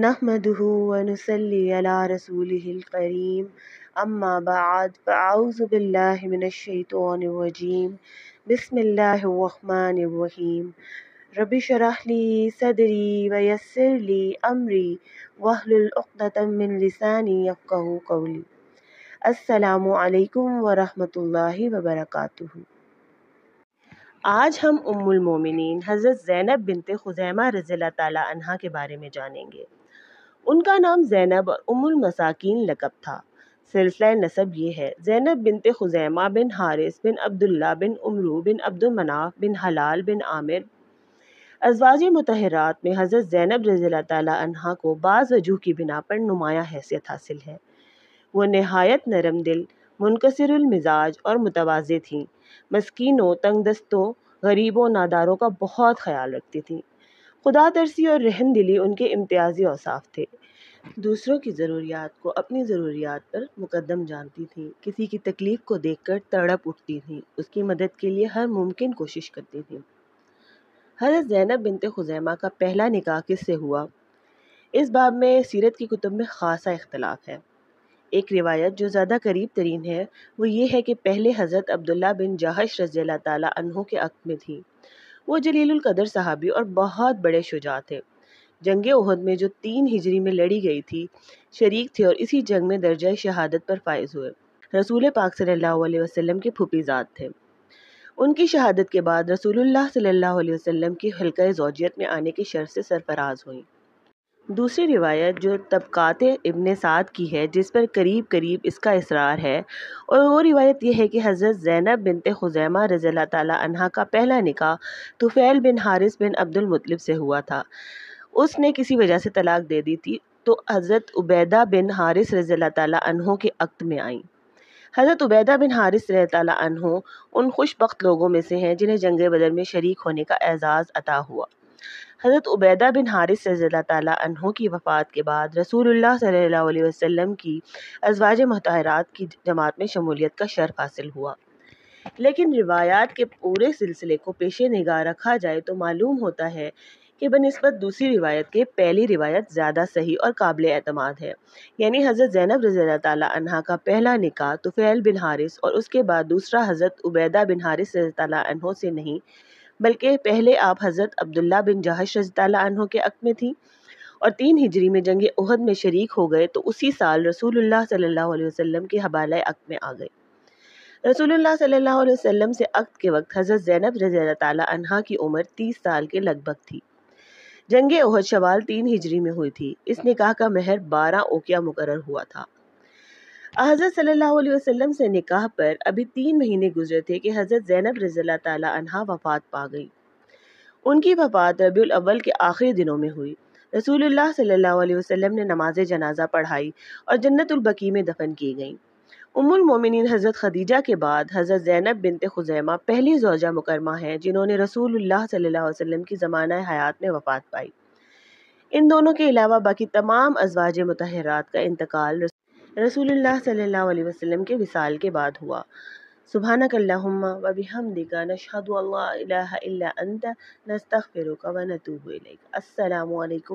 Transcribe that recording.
नहमदहु वनसली अला रसूलकरीम अम्मा बाद फ़ाउज़बिल्लिमिनशतवाजीम बसमीम रबी शराहली सदरी वयसरली अमरी वहलतमिलसानी यफ़ू कौली असलकम वरहि वबरक आज हम उम्मुल मोमिनीन हज़रत ज़ैनब बिनते खुजैमा रज़ी अल्लाह के बारे में जानेंगे उनका नाम ज़ैनब और उमुल मसाकिन लकब था सिलसिला नसब ये है ज़ैनब बिनत खुजैमा बिन हारिस बिन अब्दुल्ला बिन उमरू बिन अब्दुलमनाफ बिन हलाल बिन आमिर अजवाज मतहरात में हज़रत ज़ैनब रज़ी तह को बाज़ वजूह की बिना पर नुमाया हैसियत हासिल है वह नहायत नरम दिल मुनकसरमिजाज और मुतवाज़े थीं मस्किनों तंग दस्तों गरीबों नादारों का बहुत ख्याल रखती थीं खुदा तरसी और रहम दिली उनके इम्तियाजी औसाफ थे दूसरों की ज़रूरियात को अपनी ज़रूरियात पर मुकदम जानती थी किसी की तकलीफ़ को देख कर तड़प उठती थी उसकी मदद के लिए हर मुमकिन कोशिश करती थी हज़रत ज़ैनब बिनत खुज़ैमा का पहला निकाह किससे हुआ इस बाब में सीरत की कुतुब में ख़ासा इख्तलाफ है एक रिवायत जो ज़्यादा करीब तरीन है वो ये है कि पहले हज़रत अब्दुल्ला बिन जहश रज़ी ताली के अक् में थी वो कदर साहबी और बहुत बड़े शुजा थे जंग उहद में जो तीन हिजरी में लड़ी गई थी शरीक थे और इसी जंग में दर्जा शहादत पर फायज हुए रसूल पाक सल्ला वसम के फुपीज़ात थे उनकी शहादत के बाद रसूलुल्लाह सल्लल्लाहु अलैहि वसल्लम की हल्का जोजियत में आने की शर्त से सरफराज हुई दूसरी रिवायत जो तबक़ात इबन साद की है जिस पर करीब करीब इसका इसरार है और वो रिवायत यह है कि हज़रत ज़ैनब बिनत खुजैमा रज़ी तहा का पहला निकाह तुफ़ैल बिन हारिस बिन अब्दुलमतलब से हुआ था उसने किसी वजह से तलाक दे दी थी तो हज़रत उबैदा बिन हारिस रज़ी तहों के अक्त में आई हज़रत उबैदा बिन हारिस तहों उन खुशबक लोगों में से हैं जिन्हें जंग बदर में शरीक होने का एज़ाज़ अता हुआ हज़रत उबैदा बिन हारिस तहों की वफ़ात के बाद रसूलुल्लाह सल्लल्लाहु वसल्लम की अजवाज मतहरात की जमात में शमूलियत का शर्फ हासिल हुआ लेकिन रिवायात के पूरे सिलसिले को पेश निगाह रखा जाए तो मालूम होता है कि बनस्बत दूसरी रिवायत के पहली रिवायत ज़्यादा सही और काबिल अतमाद है यानी हज़रत ज़ैनब रज़ी तह का पहला निका तुफ़ैल बिन हारिस और उसके बाद दूसरा हज़रत उबैदा बिन हारिस रज़ी तह से नहीं बल्कि पहले आप हज़रत अब्दुल्ला बिन जहाश रज़ी तह के अक में थी और तीन हिजरी में जंग उहद में शरीक हो गए तो उसी साल रसूल सल्ला वसम के हवाले अक में आ गए रसूलुल्लाह सल्लल्लाहु अलैहि वसल्लम से अक्त के वक्त हज़रत ज़ैनब रज़ी तह की उम्र तीस साल के लगभग थी जंगे ओहद शवाल तीन हिजरी में हुई थी इस निकाह का महर बारह ओकिया मुकर हुआ था हज़रत सल्लल्लाहु अलैहि वसल्लम से निकाह पर अभी तीन महीने गुजरे थे कि हज़रत ज़ैनब रज़ी अनहा वफ़ात पा गई उनकी वफ़ात रबी अव्वल के आखिरी दिनों में हुई रसूलुल्लाह सल्लल्लाहु अलैहि वसल्लम ने नमाज जनाजा पढ़ाई और जन्नतुलबकी में दफन की गई उमुल मोमिनीन हज़रत खदीजा के बाद हज़रत ज़ैनब बिनते खुजैमा पहली जोजा मुकरमा हैं जिन्होंने रसूल सल्ला वसम की ज़माना हयात में वफ़ात पाई इन दोनों के अलावा बाकी तमाम अजवाज मतहरात का इंतकाल रसूल सल्ला वसम के विसाल के बाद हुआ सुबहाना कल्लाहुम्मा वबी हम नशहदु अल्लाह इल्ला अंत नस्तगफिरुका व नतूबु इलैक